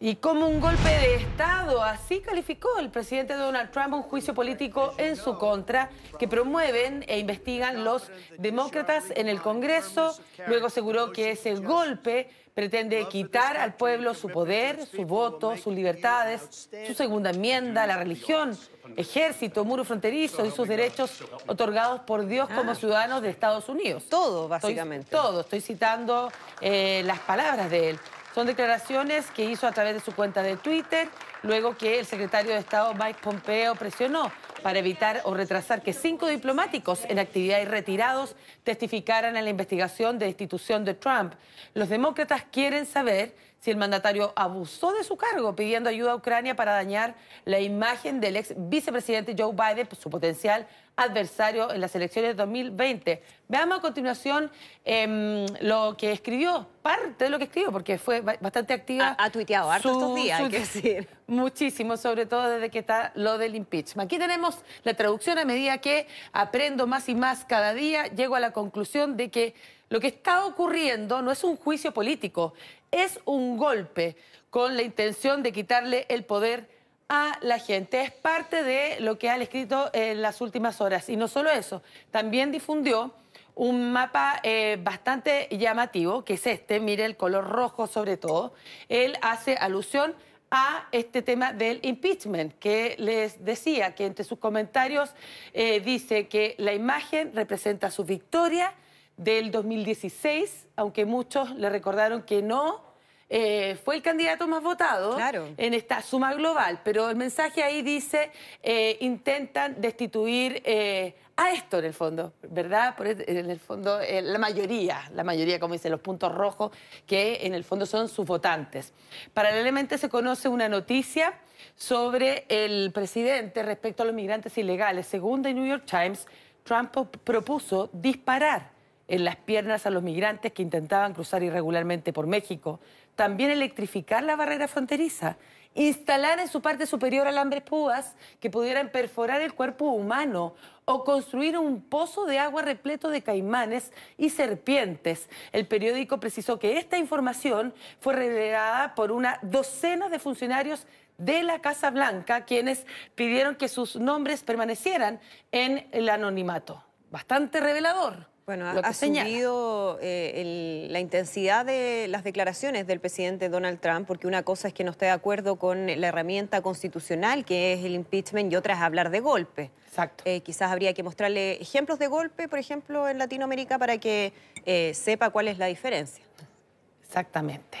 Y como un golpe de Estado, así calificó el presidente Donald Trump un juicio político en su contra que promueven e investigan los demócratas en el Congreso. Luego aseguró que ese golpe pretende quitar al pueblo su poder, su voto, sus libertades, su segunda enmienda, la religión, ejército, muro fronterizo y sus derechos otorgados por Dios como ah. ciudadanos de Estados Unidos. Todo, básicamente. todo, estoy citando eh, las palabras de él. Son declaraciones que hizo a través de su cuenta de Twitter, luego que el secretario de Estado Mike Pompeo presionó para evitar o retrasar que cinco diplomáticos en actividad y retirados testificaran en la investigación de destitución de Trump. Los demócratas quieren saber si el mandatario abusó de su cargo pidiendo ayuda a Ucrania para dañar la imagen del ex vicepresidente Joe Biden, pues, su potencial adversario en las elecciones de 2020. Veamos a continuación em, lo que escribió, parte de lo que escribió, porque fue bastante activa. Ha, tuiteado harto estos días, hay que decir. Muchísimo, sobre todo desde que está lo del impeachment. Aquí tenemos la traducción a medida que aprendo más y más cada día, llego a la conclusión de que lo que está ocurriendo no es un juicio político, es un golpe con la intención de quitarle el poder a la gente. Es parte de lo que ha escrito en las últimas horas. Y no solo eso, también difundió un mapa eh, bastante llamativo, que es este, mire el color rojo sobre todo. Él hace alusión a este tema del impeachment, que les decía que entre sus comentarios eh, dice que la imagen representa su victoria, del 2016, aunque muchos le recordaron que no, eh, fue el candidato más votado en esta suma global, pero el mensaje ahí dice, eh, intentan destituir eh, a esto en el fondo, ¿verdad? en el fondo, la mayoría, la mayoría, como dicen, los puntos rojos, que en el fondo son sus votantes. Paralelamente se conoce una noticia sobre el presidente respecto a los migrantes ilegales. Según The New York Times, Trump propuso disparar en las piernas a los migrantes que intentaban cruzar irregularmente por México, también electrificar la barrera fronteriza, instalar en su parte superior alambres púas que pudieran perforar el cuerpo humano o construir un pozo de agua repleto de caimanes y serpientes. El periódico precisó que esta información fue revelada por una docena de funcionarios de la Casa Blanca, quienes pidieron que sus nombres permanecieran en el anonimato. Bastante revelador. Bueno, ha, subido eh, la intensidad de las declaraciones del presidente Donald Trump, porque una cosa es que no esté de acuerdo con la herramienta constitucional, que es el impeachment, y otra es hablar de golpe. Exacto. Eh, quizás habría que mostrarle ejemplos de golpe, por ejemplo, en Latinoamérica, para que eh, sepa cuál es la diferencia. Exactamente.